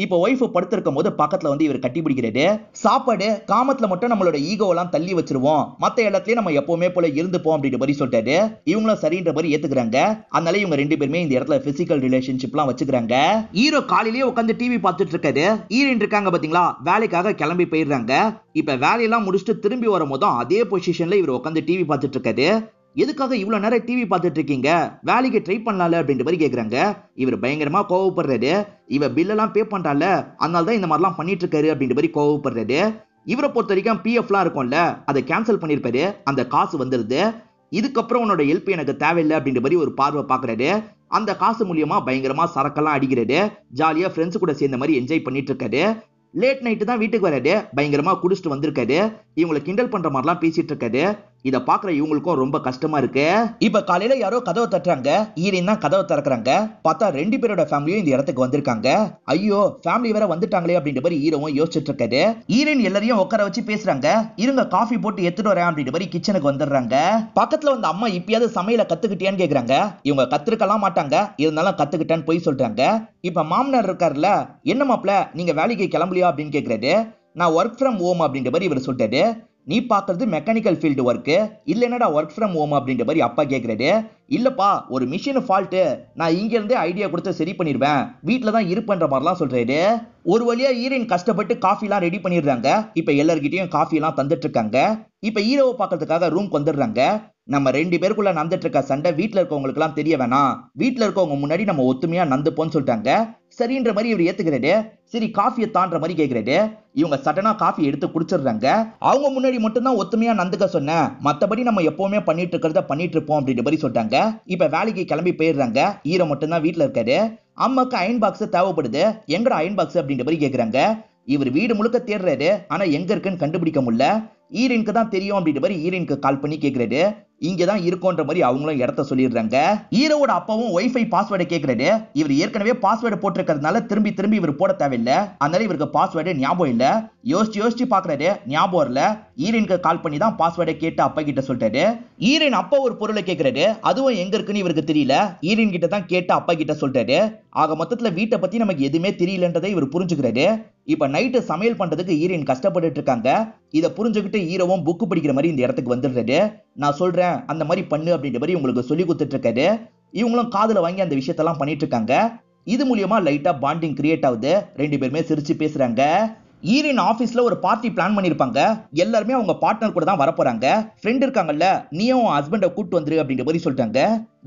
இப்போ ஒய்ஃப் படுத்திருக்கும் போது பக்கத்தில் வந்து இவர் கட்டி பிடிக்கிறது சாப்பாடு காமத்தில் மட்டும் நம்மளோட ஈகோவெல்லாம் தள்ளி வச்சிருவோம் மற்ற இடத்துலயும் நம்ம எப்பவுமே போல இருந்துப்போம் அப்படின்ற மாதிரி சொல்லிட்டாரு இவங்களும் சரின்ற மாதிரி ஏத்துக்கிறாங்க அதனால இவங்க ரெண்டு பேருமே இந்த இடத்துல பிசிக்கல் ரிலேஷன்ஷிப்லாம் வச்சுக்கிறாங்க ஹீரோ காலையிலேயே உட்காந்து டிவி பார்த்துட்டு இருக்காரு ஹீரோன் இருக்காங்க பாத்தீங்களா வேலைக்காக கிளம்பி போயிடுறாங்க இப்ப வேலையெல்லாம் முடிச்சுட்டு திரும்பி வரும்போதும் அதே பொசிஷன்ல இவர் உட்காந்து டிவி பார்த்துட்டு இருக்காரு எதுக்காக இவ்வளோ நேரம் டிவி பார்த்துட்டு இருக்கீங்க வேலைக்கு ட்ரை பண்ணலாம்ல அப்படின்ற மாதிரி கேட்குறாங்க இவர் பயங்கரமா கோவப்படுறாரு இவர் பில்லெல்லாம் பே பண்ணுறால அதனால தான் இந்த மாதிரிலாம் பண்ணிட்டு இருக்காரு அப்படின்ற மாதிரி கோவப்படுறாரு இவரை பொறுத்த வரைக்கும் பிஎஃப்லாம் இருக்கும்ல அதை கேன்சல் பண்ணியிருப்பாரு அந்த காசு வந்துடுது இதுக்கப்புறம் உன்னோட ஹெல்ப் எனக்கு தேவையில்லை அப்படின்ற மாதிரி ஒரு பார்வை பாக்குறாரு அந்த காசு மூலியமா பயங்கரமா சரக்கெல்லாம் அடிக்கிறாரு ஜாலியா ஃப்ரெண்ட்ஸ் கூட சேர்ந்த மாதிரி என்ஜாய் பண்ணிட்டு இருக்காரு லேட் நைட்டு தான் வீட்டுக்கு வராரு பயங்கரமா குடிச்சிட்டு வந்திருக்காரு இவங்களை கிண்டல் பண்ற மாதிரிலாம் பேசிட்டு இருக்காரு இதை பாக்குற இவங்களுக்கும் ரொம்ப கஷ்டமா இருக்கு இப்ப காலையில யாரோ கதவை தட்டுறாங்க ஈரின் தான் கதவை திறக்கிறாங்க பார்த்தா ரெண்டு பேரோட ஃபேமிலியும் இந்த இடத்துக்கு வந்திருக்காங்க ஐயோ ஃபேமிலி வேற வந்துட்டாங்களே அப்படின்ற மாதிரி ஈரவும் யோசிச்சுட்டு இருக்காரு ஈரின் எல்லாரையும் உட்கார வச்சு பேசுறாங்க இருங்க காஃபி போட்டு எடுத்துட்டு வரேன் அப்படின்ற மாதிரி கிச்சனுக்கு வந்துடுறாங்க பக்கத்துல வந்து அம்மா இப்பயாவது சமையல கத்துக்கிட்டேன்னு கேக்குறாங்க இவங்க கத்துருக்கலாம் மாட்டாங்க இருந்தாலும் கத்துக்கிட்டேன்னு போய் சொல்றாங்க இப்ப மாமனார் இருக்காருல்ல என்ன மாப்பிள நீங்க வேலைக்கு கிளம்பலையா அப்படின்னு கேக்குறாரு நான் ஒர்க் ஃப்ரம் ஹோம் அப்படின்ற மாதிரி இவர் சொல்லிட்டாரு நீ பார்க்கறது மெக்கானிக்கல் ஃபீல்டு ஒர்க்கு இல்லை என்னடா ஒர்க் ஃப்ரம் ஹோம் அப்படின்ற மாதிரி அப்பா கேட்குறாரு இல்லைப்பா ஒரு மிஷின் ஃபால்ட்டு நான் இங்கேருந்தே ஐடியா கொடுத்து சரி பண்ணிடுவேன் வீட்டில் தான் இருப்பேன்ற மாதிரிலாம் சொல்கிறாரு ஒரு வழியாக ஹீரோயின் கஷ்டப்பட்டு காஃபிலாம் ரெடி பண்ணிடுறாங்க இப்போ எல்லார்கிட்டையும் காஃபிலாம் தந்துட்டு இருக்காங்க இப்போ ஹீரோவை பார்க்கறதுக்காக ரூம்க்கு வந்துடுறாங்க நம்ம ரெண்டு பேருக்குள்ள நந்துட்டு இருக்க சண்டை வீட்டுல இருக்கவங்களுக்கு எல்லாம் தெரிய வேணாம் வீட்டுல இருக்கவங்க முன்னாடி நம்ம ஒத்துமையா நந்துப்போன்னு சொல்லிட்டாங்க சரின்ற மாதிரி இவர் ஏத்துக்கிறாரு சரி காஃபியை தாண்ட மாதிரி கேட்கிறாரு இவங்க சடனா காஃபி எடுத்து குடிச்சிடுறாங்க அவங்க முன்னாடி மட்டும்தான் ஒத்துமையா நந்துக்க சொன்னேன் மத்தபடி நம்ம எப்பவுமே பண்ணிட்டு இருக்கிறத பண்ணிட்டு இருப்போம் அப்படின்ற மாதிரி சொல்லிட்டாங்க இப்ப வேலைக்கு கிளம்பி போயிடுறாங்க ஈர மட்டும்தான் வீட்டுல இருக்காரு அம்மாக்கு அயன் பாக்ஸ் தேவைப்படுது எங்கடா அயன் பாக்ஸ் அப்படின்ற மாதிரி கேக்குறாங்க இவர் வீடு முழுக்க தேடுறாரு ஆனா எங்க இருக்குன்னு கண்டுபிடிக்க முடியல ஈரனுக்கு தான் தெரியும் அப்படின்ற மாதிரி ஈரனுக்கு கால் பண்ணி கேட்கிறாரு இங்கே தான் இருக்கோன்ற மாதிரி அவங்களும் இடத்த சொல்லிடுறாங்க ஹீரோவோட அப்பாவும் ஒய்ஃபை பாஸ்வேர்டை கேட்கிறாரு இவர் ஏற்கனவே பாஸ்வேர்டு போட்டிருக்கிறதுனால திரும்பி திரும்பி இவர் போட தேவையில்லை அதனால இவருக்கு பாஸ்வேர்டு ஞாபகம் இல்லை யோசிச்சு யோசிச்சு பாக்குறாரு ஞாபகம் வரல ஈரனுக்கு கால் பண்ணி தான் பாஸ்வேர்டை கேட்டு அப்பா கிட்ட சொல்லிட்டாரு ஈரன் அப்பா ஒரு பொருளை கேட்கிறாரு அதுவும் எங்க இருக்குன்னு இவருக்கு தெரியல ஈரன் கிட்ட தான் கேட்டு அப்பா கிட்ட சொல்லிட்டாரு ஆக மொத்தத்துல வீட்டை பத்தி நமக்கு எதுவுமே தெரியலன்றதை இவர் புரிஞ்சுக்கிறாரு இப்ப நைட்டு சமையல் பண்றதுக்கு ஈரன் கஷ்டப்பட்டு இருக்காங்க இதை புரிஞ்சுக்கிட்டு ஈரோவும் புக்கு படிக்கிற மாதிரி இந்த இடத்துக்கு வந்துடுறாரு நான் சொல்கிறேன் அந்த மாதிரி பண்ணு அப்படின்ற மாதிரி உங்களுக்கு சொல்லி கொடுத்துட்ருக்காரு இவங்களும் காதில் வாங்கி அந்த விஷயத்தெல்லாம் பண்ணிட்டு இருக்காங்க இது மூலியமா லைட்டாக பாண்டிங் கிரியேட் ஆகுது ரெண்டு பேருமே சிரிச்சு பேசுகிறாங்க ஈரின் ஆஃபீஸில் ஒரு பார்ட்டி பிளான் பண்ணியிருப்பாங்க எல்லாருமே அவங்க பார்ட்னர் கூட தான் வரப்போகிறாங்க ஃப்ரெண்ட் இருக்காங்கல்ல நீயும் ஹஸ்பண்டை கூப்பிட்டு வந்துரு அப்படின்ற மாதிரி சொல்லிட்டாங்க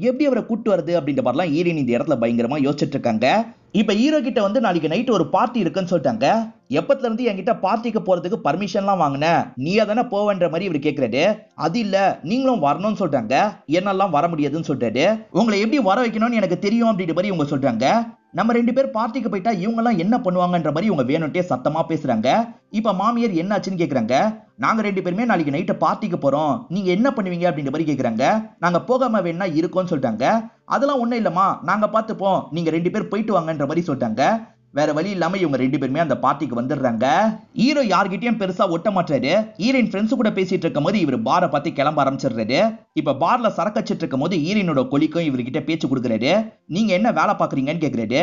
எப்படி அவரை கூட்டு வருது அப்படின்ற மாதிரிலாம் ஈரின் இந்த இடத்துல பயங்கரமாக யோசிச்சுட்டு இருக்காங்க இப்ப ஹீரோ கிட்ட வந்து நாளைக்கு நைட் ஒரு பார்ட்டி இருக்குன்னு சொல்லிட்டாங்க எப்பத்துல இருந்து என்கிட்ட பார்ட்டிக்கு போறதுக்கு பர்மிஷன்லாம் வாங்கின நீயா தானே போவன்ற மாதிரி இவர் கேட்கறாரு அது இல்ல நீங்களும் வரணும்னு சொல்றாங்க என்னெல்லாம் வர முடியாதுன்னு சொல்றாரு உங்களை எப்படி வர வைக்கணும்னு எனக்கு தெரியும் அப்படின்ற மாதிரி இவங்க சொல்றாங்க நம்ம ரெண்டு பேர் பார்ட்டிக்கு போயிட்டா இவங்கெல்லாம் என்ன பண்ணுவாங்கன்ற மாதிரி இவங்க வேணும்ட்டே சத்தமா பேசுறாங்க இப்ப மாமியார் என்னாச்சுன்னு கேக்குறாங்க நாங்க ரெண்டு பேருமே நாளைக்கு நைட்டு பார்ட்டிக்கு போறோம் நீங்க என்ன பண்ணுவீங்க அப்படின்ற மாதிரி கேக்குறாங்க நாங்க போகாம வேணா இருக்கோம்னு சொல்லிட்டாங்க அதெல்லாம் ஒண்ணும் இல்லம்மா நாங்க பாத்துப்போம் நீங்க ரெண்டு பேர் போயிட்டு வாங்கன்ற மாதிரி சொல்லிட்டாங்க வேற வழி இல்லாம இவங்க ரெண்டு பேருமே அந்த பார்ட்டிக்கு வந்துடுறாங்க ஹீரோ யார்கிட்டயும் பெருசா ஒட்ட மாட்டாரு ஹீரோயின் ஃப்ரெண்ட்ஸ் கூட பேசிட்டு இருக்கும் போது இவர் பாரை பார்த்து கிளம்ப ஆரம்பிச்சிடுறாரு இப்ப பார்ல சரக்கச்சிட்டு இருக்கும் போது ஹீரோயினோட கொலிக்கும் இவர்கிட்ட பேச்சு கொடுக்குறாரு நீங்க என்ன வேலை பாக்குறீங்கன்னு கேக்குறாரு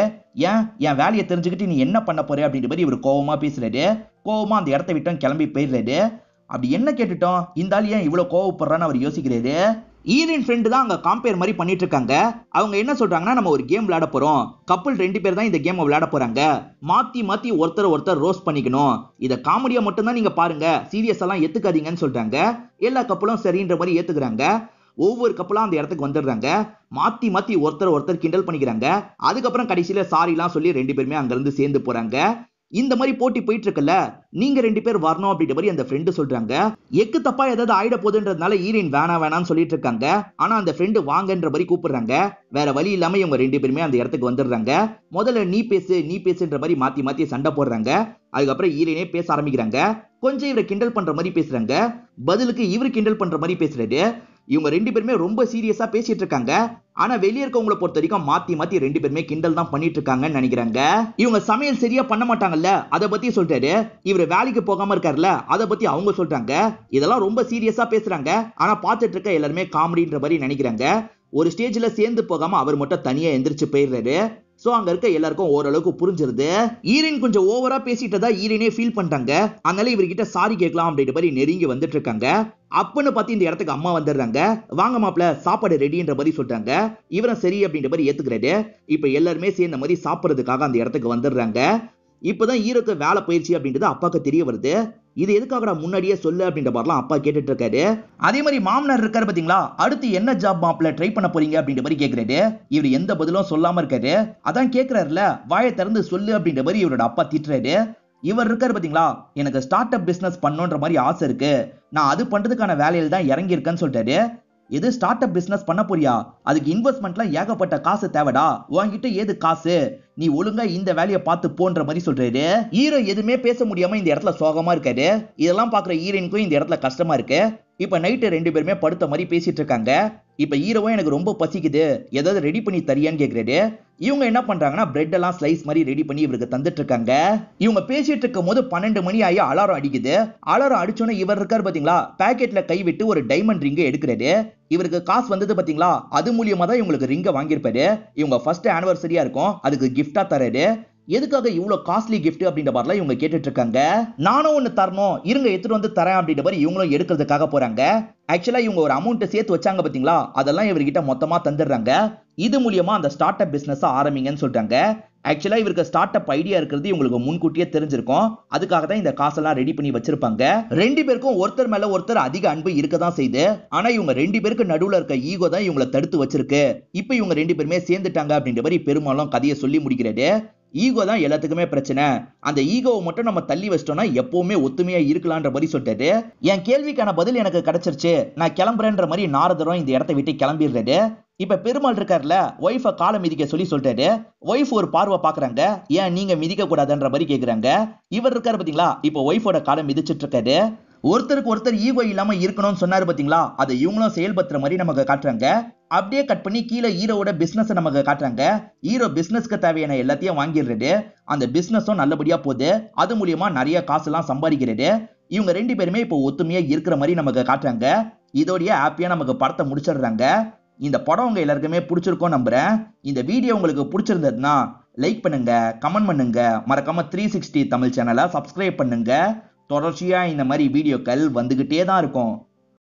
ஏன் என் வேலையை தெரிஞ்சுக்கிட்டு நீ என்ன பண்ண போற அப்படின்ற மாதிரி இவர் கோவமா பேசுறாரு கோவமா அந்த இடத்த விட்டும் கிளம்பி போயிடுறாரு அப்படி என்ன கேட்டுட்டோம் இந்த ஆள் ஏன் இவ்வளவு கோவப்படுறான்னு அவர் யோசிக்கிறாரு ஈரின் ஃப்ரெண்டு தான் அங்கே காம்பேர் மாதிரி பண்ணிட்டு இருக்காங்க அவங்க என்ன சொல்றாங்கன்னா நம்ம ஒரு கேம் விளையாட போறோம் கப்பல் ரெண்டு பேர் தான் இந்த கேமை விளையாட போறாங்க மாத்தி மாத்தி ஒருத்தர் ஒருத்தர் ரோஸ் பண்ணிக்கணும் இதை காமெடியா மட்டும்தான் நீங்க பாருங்க சீரியஸ் எல்லாம் ஏத்துக்காதீங்கன்னு சொல்றாங்க எல்லா கப்பலும் சரின்ற மாதிரி ஏத்துக்கிறாங்க ஒவ்வொரு கப்பலாக அந்த இடத்துக்கு வந்துடுறாங்க மாற்றி மாற்றி ஒருத்தர் ஒருத்தர் கிண்டல் பண்ணிக்கிறாங்க அதுக்கப்புறம் கடைசியில் சாரிலாம் சொல்லி ரெண்டு பேருமே அங்கேருந்து சேர்ந்து போகிறாங்க இந்த மாதிரி போட்டி போயிட்டு இருக்குல்ல நீங்க ரெண்டு பேர் வரணும் அப்படின்ற மாதிரி அந்த ஃப்ரெண்டு சொல்றாங்க எக்கு தப்பா ஏதாவது ஆயிட போகுதுன்றதுனால ஈரின் வேணா வேணாம்னு சொல்லிட்டு இருக்காங்க ஆனா அந்த ஃப்ரெண்டு வாங்கன்ற மாதிரி கூப்பிடுறாங்க வேற வழி இல்லாம இவங்க ரெண்டு பேருமே அந்த இடத்துக்கு வந்துடுறாங்க முதல்ல நீ பேசு நீ பேசுன்ற மாதிரி மாத்தி மாத்தி சண்டை போடுறாங்க அதுக்கப்புறம் ஈரினே பேச ஆரம்பிக்கிறாங்க கொஞ்சம் இவரை கிண்டல் பண்ற மாதிரி பேசுறாங்க பதிலுக்கு இவரு கிண்டல் பண்ற மாதிரி பேசுறது இவங்க ரெண்டு பேருமே ரொம்ப சீரியஸா பேசிட்டு இருக்காங்க ஆனா வெளியே இருக்கவங்களை பொறுத்த வரைக்கும் மாத்தி மாத்தி ரெண்டு பேருமே கிண்டல் தான் பண்ணிட்டு இருக்காங்கன்னு நினைக்கிறாங்க இவங்க சமையல் சரியா பண்ண மாட்டாங்கல்ல அதை பத்தி சொல்றாரு இவர் வேலைக்கு போகாம இருக்காருல்ல அதை பத்தி அவங்க சொல்றாங்க இதெல்லாம் ரொம்ப சீரியஸா பேசுறாங்க ஆனா பார்த்துட்டு இருக்க எல்லாருமே காமெடின்ற மாதிரி நினைக்கிறாங்க ஒரு ஸ்டேஜ்ல சேர்ந்து போகாம அவர் மட்டும் தனியா எந்திரிச்சு போயிடுறாரு ஸோ அங்கே இருக்க எல்லாருக்கும் ஓரளவுக்கு புரிஞ்சிருது ஈரின் கொஞ்சம் ஓவரா பேசிட்டதா ஈரினே ஃபீல் பண்ணிட்டாங்க அதனால இவர்கிட்ட சாரி கேட்கலாம் அப்படின்ற மாதிரி நெருங்கி வந்துட்டு இருக்காங்க அப்பன்னு பார்த்து இந்த இடத்துக்கு அம்மா வந்துடுறாங்க வாங்க மாப்பிள சாப்பாடு ரெடின்ற மாதிரி சொல்றாங்க இவரை சரி அப்படின்ற மாதிரி ஏத்துக்கிறாரு இப்போ எல்லாருமே சேர்ந்த மாதிரி சாப்பிட்றதுக்காக அந்த இடத்துக்கு வந்துடுறாங்க இப்போதான் ஈரோக்கு வேலை பயிற்சி அப்படின்றது அப்பாவுக்கு தெரிய வருது இது எதுக்காகடா முன்னாடியே சொல்லு அப்படின்ற மாதிரிலாம் அப்பா கேட்டுட்டு இருக்காரு அதே மாதிரி மாமனார் இருக்காரு பாத்தீங்களா அடுத்து என்ன ஜாப் மாப்பிள ட்ரை பண்ண போறீங்க அப்படின்ற மாதிரி கேட்கிறாரு இவர் எந்த பதிலும் சொல்லாம இருக்காரு அதான் கேட்கிறாருல வாயை திறந்து சொல்லு அப்படின்ற மாதிரி இவரோட அப்பா திட்டுறாரு இவர் இருக்காரு பாத்தீங்களா எனக்கு ஸ்டார்ட் அப் பிசினஸ் பண்ணுன்ற மாதிரி ஆசை இருக்கு நான் அது பண்றதுக்கான வேலையில் தான் இறங்கியிருக்கேன்னு சொல்லிட்டாரு எது ஸ்டார்ட் அப் பிசினஸ் பண்ண போறியா அதுக்கு இன்வெஸ்ட்மெண்ட்லாம் ஏகப்பட்ட காசு தேவைடா உங்ககிட்ட ஏது காசு நீ ஒழுங்கா இந்த வேலையை பார்த்து போன்ற மாதிரி சொல்றாரு ஹீரோ எதுவுமே பேச முடியாம இந்த இடத்துல சோகமா இருக்காரு இதெல்லாம் பாக்குற ஹீரோயினுக்கும் இந்த இடத்துல கஷ்டமா இருக்கு இப்போ நைட்டு ரெண்டு பேருமே படுத்த மாதிரி பேசிட்டு இருக்காங்க இப்போ ஹீரோவும் எனக்கு ரொம்ப பசிக்குது ஏதாவது ரெடி பண்ணி தரியான்னு கேக்குறாரு இவங்க என்ன பண்றாங்கன்னா பிரெட் எல்லாம் ஸ்லைஸ் மாதிரி ரெடி பண்ணி இவருக்கு தந்துட்டு இருக்காங்க இவங்க பேசிட்டு இருக்கும் போது பன்னெண்டு மணி ஆகி அலாரம் அடிக்குது அலாரம் அடிச்சோன்னே இவர் இருக்காரு பார்த்தீங்களா பேக்கெட்டில் கைவிட்டு ஒரு டைமண்ட் ரிங்கை எடுக்கிறாரு இவருக்கு காசு வந்தது பார்த்தீங்களா அது மூலியமாக தான் இவங்களுக்கு ரிங்கை வாங்கியிருப்பாரு இவங்க ஃபர்ஸ்ட் ஆனிவர்சரியாக இருக்கும் அதுக்கு கிஃப்டா தராரு எதுக்காக இவ்வளோ காஸ்ட்லி கிஃப்ட் அப்படின்ற மாதிரிலாம் இவங்க கேட்டுட்டு இருக்காங்க நானும் ஒண்ணு தரணும் இருங்க எடுத்துட்டு வந்து தரேன் அப்படின்ற மாதிரி இவங்களும் எடுக்கிறதுக்காக போறாங்க ஆக்சுவலா இவங்க ஒரு அமௌண்ட்டை சேர்த்து வச்சாங்க பார்த்தீங்களா அதெல்லாம் இவர்கிட்ட மொத்தமாக தந்துடுறாங்க இது மூலியமா அந்த ஸ்டார்ட் அப் பிசினஸ் ஆரம்பிங்கன்னு சொல்றாங்க ஆக்சுவலா இவருக்கு ஸ்டார்ட் அப் ஐடியா இருக்கிறது இவங்களுக்கு முன்கூட்டியே தெரிஞ்சிருக்கும் அதுக்காக தான் இந்த காசெல்லாம் ரெடி பண்ணி வச்சிருப்பாங்க ரெண்டு பேருக்கும் ஒருத்தர் மேல ஒருத்தர் அதிக அன்பு இருக்க தான் செய்யுது ஆனா இவங்க ரெண்டு பேருக்கு நடுவுல இருக்க ஈகோ தான் இவங்களை தடுத்து வச்சிருக்கு இப்போ இவங்க ரெண்டு பேருமே சேர்ந்துட்டாங்க அப்படின்ற மாதிரி பெரும்பாலும் கதையை சொல்லி முடிக்கிறது ஈகோ தான் எல்லாத்துக்குமே பிரச்சனை அந்த ஈகோவை மட்டும் நம்ம தள்ளி வச்சிட்டோம்னா எப்பவுமே ஒத்துமையா இருக்கலான்ற மாதிரி சொல்லிட்டு என் கேள்விக்கான பதில் எனக்கு கிடைச்சிருச்சு நான் கிளம்புறேன்ற மாதிரி நாரதரும் இந்த இடத்த விட்டு கிளம்பிடுறது இப்ப பெருமாள் இருக்கார்ல ஒய்ஃபை காலம் மிதிக்க சொல்லி சொல்லிட்டாரு ஒய்ஃப் ஒரு பார்வை பாக்குறாங்க ஏன் நீங்க மிதிக்க கூடாதுன்ற மாதிரி கேக்குறாங்க இவர் இருக்காரு பாத்தீங்களா இப்ப ஒய்ஃபோட காலம் மிதிச்சிட்டு இருக்காரு ஒருத்தருக்கு ஒருத்தர் ஈகோ இல்லாம இருக்கணும்னு சொன்னாரு பாத்தீங்களா அதை இவங்களும் செயல்படுத்துற மாதிரி நமக்கு காட்டுறாங்க அப்படியே கட் பண்ணி கீழே ஹீரோவோட பிசினஸ் நமக்கு காட்டுறாங்க ஹீரோ பிசினஸ்க்கு தேவையான எல்லாத்தையும் வாங்கிடுறது அந்த பிசினஸும் நல்லபடியா போகுது அது மூலியமா நிறைய காசு எல்லாம் சம்பாதிக்கிறது இவங்க ரெண்டு பேருமே இப்போ ஒத்துமையா இருக்கிற மாதிரி நமக்கு காட்டுறாங்க இதோடைய ஹாப்பியா நமக்கு படத்தை முடிச்சிடுறாங்க இந்த படம் உங்க எல்லாருக்குமே பிடிச்சிருக்கோம் நம்புறேன் இந்த வீடியோ உங்களுக்கு பிடிச்சிருந்ததுன்னா லைக் பண்ணுங்க கமெண்ட் பண்ணுங்க மறக்காம த்ரீ சிக்ஸ்டி தமிழ் சேனலை சப்ஸ்கிரைப் பண்ணுங்க தொடர்ச்சியாக இந்த மாதிரி வீடியோக்கள் வந்துக்கிட்டே தான் இருக்கும்